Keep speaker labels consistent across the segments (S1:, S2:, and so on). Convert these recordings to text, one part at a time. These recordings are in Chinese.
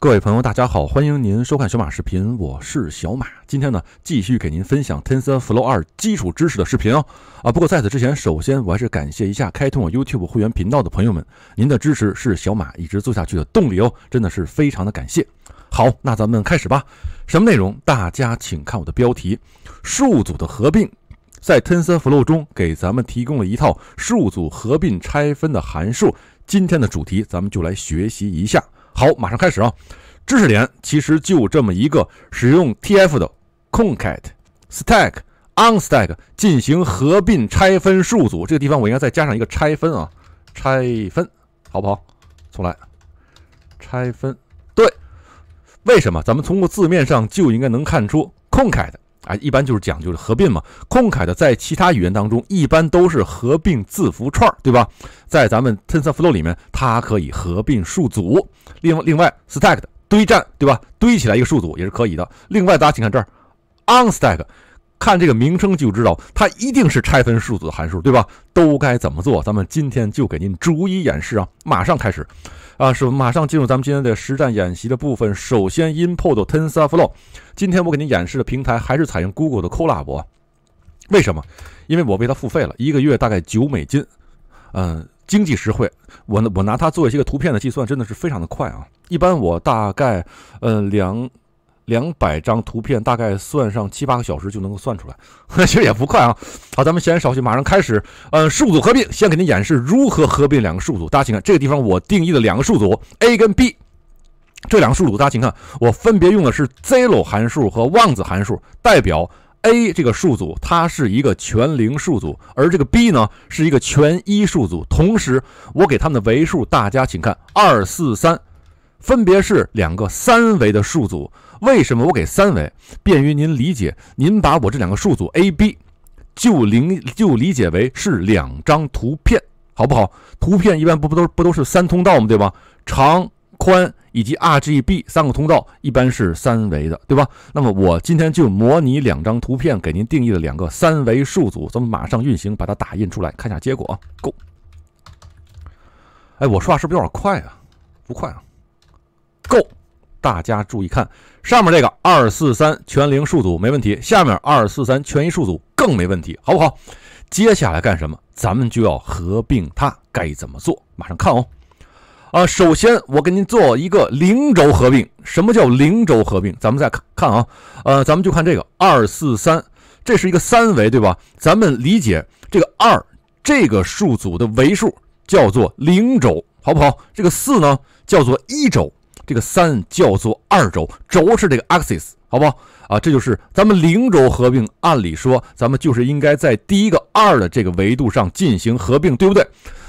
S1: 各位朋友，大家好，欢迎您收看小马视频，我是小马。今天呢，继续给您分享 TensorFlow 二基础知识的视频哦。啊，不过在此之前，首先我还是感谢一下开通我 YouTube 会员频道的朋友们，您的支持是小马一直做下去的动力哦，真的是非常的感谢。好，那咱们开始吧。什么内容？大家请看我的标题：数组的合并。在 TensorFlow 中，给咱们提供了一套数组合并、拆分的函数。今天的主题，咱们就来学习一下。好，马上开始啊！知识点其实就这么一个，使用 T F 的 c o n c a t e stack, unstack 进行合并、拆分数组。这个地方我应该再加上一个拆分啊，拆分好不好？重来，拆分。对，为什么？咱们通过字面上就应该能看出 c o n c a t a t e 啊，一般就是讲究是合并嘛。空开的在其他语言当中一般都是合并字符串，对吧？在咱们 TensorFlow 里面，它可以合并数组。另外，另外 stack 的堆栈，对吧？堆起来一个数组也是可以的。另外，大家请看这儿 o n s t a c k 看这个名称就知道，它一定是拆分数组函数，对吧？都该怎么做？咱们今天就给您逐一演示啊！马上开始，啊，是马上进入咱们今天的实战演习的部分。首先，import tensorflow。今天我给您演示的平台还是采用 Google 的 Colab。为什么？因为我为它付费了一个月，大概九美金，嗯，经济实惠。我呢，我拿它做一些个图片的计算，真的是非常的快啊！一般我大概，嗯，两。两百张图片，大概算上七八个小时就能够算出来，其实也不快啊。好，咱们先稍息，马上开始。呃，数组合并，先给您演示如何合并两个数组。大家请看，这个地方我定义的两个数组 a 跟 b，这两个数组大家请看，我分别用的是 zero 函数和 one 子函数，代表 a 这个数组它是一个全零数组，而这个 b 呢是一个全一数组。同时，我给它们的维数，大家请看，二四三，分别是两个三维的数组。为什么我给三维，便于您理解？您把我这两个数组 a、b，就理就理解为是两张图片，好不好？图片一般不不都不都是三通道吗？对吧？长、宽以及 RGB 三个通道一般是三维的，对吧？那么我今天就模拟两张图片，给您定义了两个三维数组，咱们马上运行，把它打印出来，看一下结果啊。Go。哎，我说话是不是有点快啊？不快啊。大家注意看，上面这个二四三全零数组没问题，下面二四三全一数组更没问题，好不好？接下来干什么？咱们就要合并它，该怎么做？马上看哦。啊，首先我给您做一个零轴合并。什么叫零轴合并？咱们再看看啊。呃，咱们就看这个二四三，这是一个三维对吧？咱们理解这个二，这个数组的维数叫做零轴，好不好？这个四呢，叫做一轴。这个三叫做二轴，轴是这个 axis，好不好啊？这就是咱们零轴合并。按理说，咱们就是应该在第一个二的这个维度上进行合并，对不对？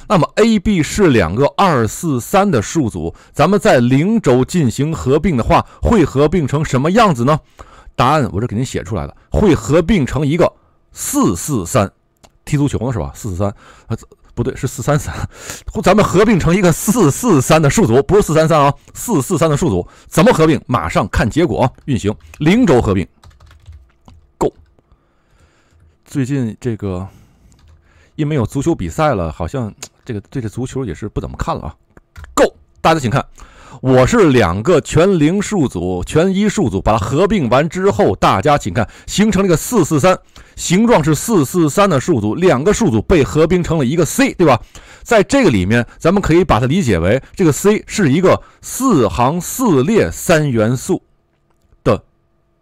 S1: 那么 a b 是两个二四三的数组，咱们在零轴进行合并的话，会合并成什么样子呢？答案我这给您写出来了，会合并成一个四四三，踢足球呢是吧？四四三。不对，是四三三，咱们合并成一个四四三的数组，不是四三三啊，四四三的数组怎么合并？马上看结果运行零轴合并，g o 最近这个因为有足球比赛了，好像这个对这足球也是不怎么看了啊，够。大家请看。我是两个全零数组、全一数组，把它合并完之后，大家请看，形成了一个四四三形状是四四三的数组。两个数组被合并成了一个 C，对吧？在这个里面，咱们可以把它理解为这个 C 是一个四行四列三元素的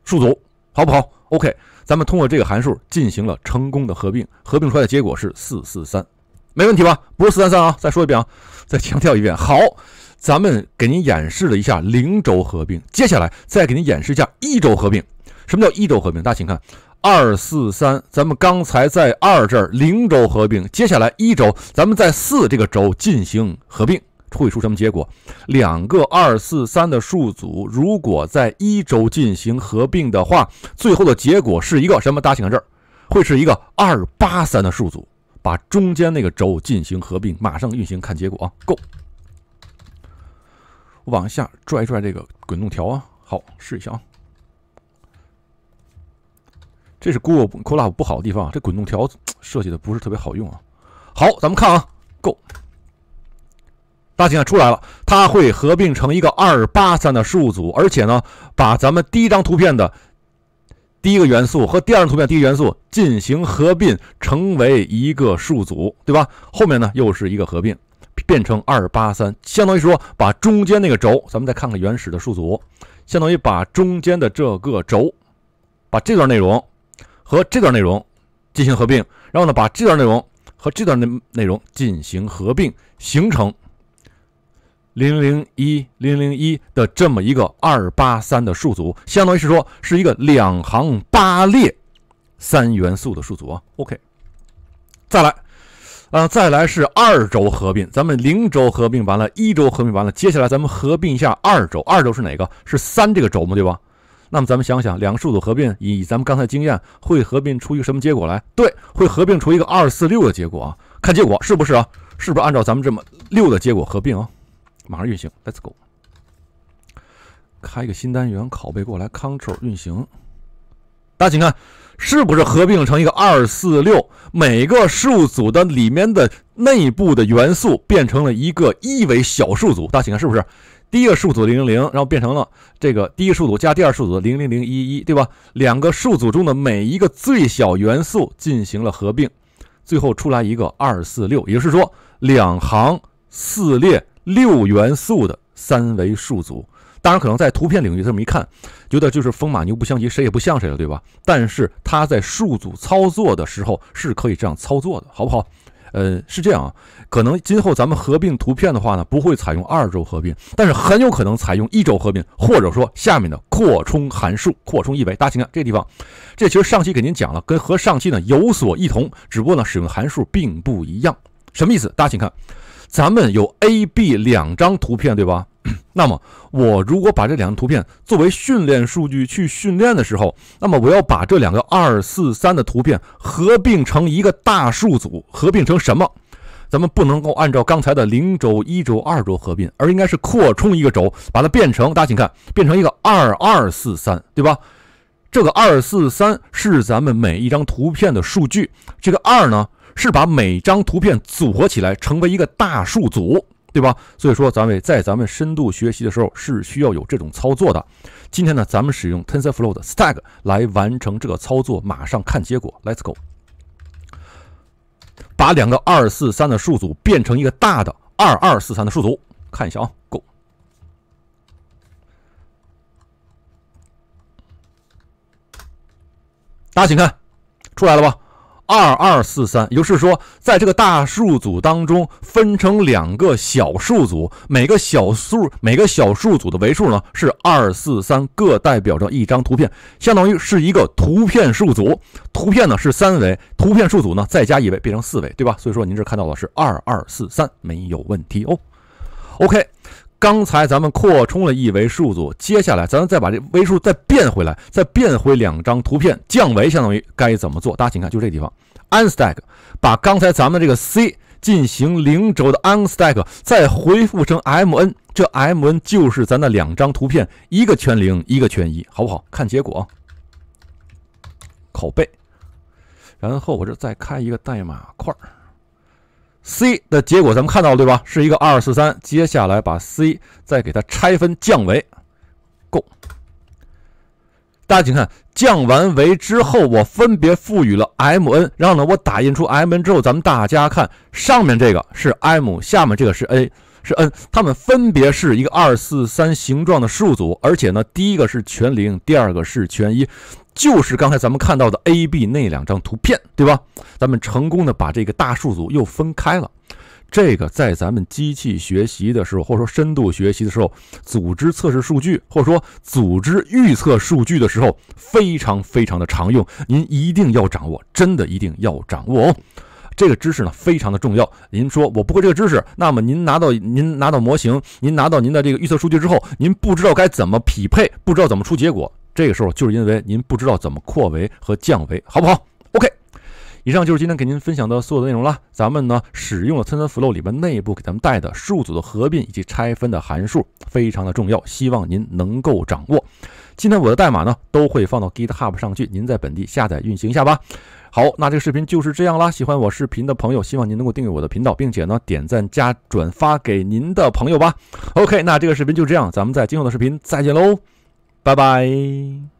S1: 数组，好不好？OK，咱们通过这个函数进行了成功的合并，合并出来的结果是四四三，没问题吧？不是四三三啊！再说一遍啊，再强调一遍，好。咱们给您演示了一下零轴合并，接下来再给您演示一下一轴合并。什么叫一轴合并？大家请看，二四三，咱们刚才在二这儿零轴合并，接下来一轴，咱们在四这个轴进行合并，会出什么结果？两个二四三的数组，如果在一轴进行合并的话，最后的结果是一个什么？大家请看这儿，会是一个二八三的数组，把中间那个轴进行合并，马上运行看结果啊，Go。往下拽一拽这个滚动条啊，好试一下啊。这是 Google Collab 不好的地方啊，这滚动条设计的不是特别好用啊。好，咱们看啊，Go，大家看出来了，它会合并成一个二八三的数组，而且呢，把咱们第一张图片的第一个元素和第二张图片第一个元素进行合并成为一个数组，对吧？后面呢又是一个合并。变成二八三，相当于说把中间那个轴，咱们再看看原始的数组，相当于把中间的这个轴，把这段内容和这段内容进行合并，然后呢，把这段内容和这段内内容进行合并，形成零零一零零一的这么一个二八三的数组，相当于是说是一个两行八列三元素的数组啊。OK，再来。啊，再来是二轴合并，咱们零轴合并完了，一轴合并完了，接下来咱们合并一下二轴。二轴是哪个？是三这个轴吗？对吧？那么咱们想想，两个数组合并，以咱们刚才经验，会合并出一个什么结果来？对，会合并出一个二四六的结果啊。看结果是不是啊？是不是按照咱们这么六的结果合并啊？马上运行，Let's go，开一个新单元，拷贝过来 c t r l 运行。大家请看，是不是合并成一个二四六？每个数组的里面的内部的元素变成了一个一维小数组。大家请看是不是第一个数组零零零，然后变成了这个第一个数组加第二数组零零零一一对吧？两个数组中的每一个最小元素进行了合并，最后出来一个二四六。也就是说，两行四列六元素的三维数组。当然，可能在图片领域这么一看，有得就是风马牛不相及，谁也不像谁了，对吧？但是它在数组操作的时候是可以这样操作的，好不好？呃，是这样啊。可能今后咱们合并图片的话呢，不会采用二轴合并，但是很有可能采用一轴合并，或者说下面的扩充函数，扩充一维。大家请看这个地方，这其实上期给您讲了，跟和上期呢有所异同，只不过呢使用函数并不一样。什么意思？大家请看，咱们有 A、B 两张图片，对吧？那么，我如果把这两个图片作为训练数据去训练的时候，那么我要把这两个二四三的图片合并成一个大数组，合并成什么？咱们不能够按照刚才的零轴、一轴、二轴合并，而应该是扩充一个轴，把它变成，大家请看，变成一个二二四三，对吧？这个二四三是咱们每一张图片的数据，这个二呢是把每张图片组合起来成为一个大数组。对吧？所以说，咱们在咱们深度学习的时候是需要有这种操作的。今天呢，咱们使用 TensorFlow 的 Stack 来完成这个操作。马上看结果，Let's go。把两个二四三的数组变成一个大的二二四三的数组，看一下啊，Go。大家请看，出来了吧？二二四三，也就是说，在这个大数组当中分成两个小数组，每个小数每个小数组的维数呢是二四三，各代表着一张图片，相当于是一个图片数组。图片呢是三维，图片数组呢再加一位变成四维，对吧？所以说您这看到的是二二四三，没有问题哦。OK。刚才咱们扩充了一维数组，接下来咱们再把这维数再变回来，再变回两张图片降维，相当于该怎么做？大家请看，就这地方，unstack 把刚才咱们这个 c 进行零轴的 unstack 再恢复成 m n，这 m n 就是咱的两张图片，一个圈零，一个圈一，好不好？看结果，口背。然后我这再开一个代码块。C 的结果咱们看到了对吧？是一个二四三。接下来把 C 再给它拆分降维，够。大家请看，降完维之后，我分别赋予了 M、N。然后呢，我打印出 M、N 之后，咱们大家看，上面这个是 M，下面这个是 A，是 N。它们分别是一个二四三形状的数组，而且呢，第一个是全零，第二个是全一。就是刚才咱们看到的 A、B 那两张图片，对吧？咱们成功的把这个大数组又分开了。这个在咱们机器学习的时候，或者说深度学习的时候，组织测试数据，或者说组织预测数据的时候，非常非常的常用。您一定要掌握，真的一定要掌握哦。这个知识呢非常的重要。您说我不会这个知识，那么您拿到您拿到模型，您拿到您的这个预测数据之后，您不知道该怎么匹配，不知道怎么出结果。这个时候就是因为您不知道怎么扩围和降维，好不好？OK，以上就是今天给您分享的所有内容了。咱们呢使用了 TensorFlow 里边内部给咱们带的数组的合并以及拆分的函数，非常的重要，希望您能够掌握。今天我的代码呢都会放到 GitHub 上去，您在本地下载运行一下吧。好，那这个视频就是这样啦。喜欢我视频的朋友，希望您能够订阅我的频道，并且呢点赞加转发给您的朋友吧。OK，那这个视频就这样，咱们在今后的视频再见喽。拜拜。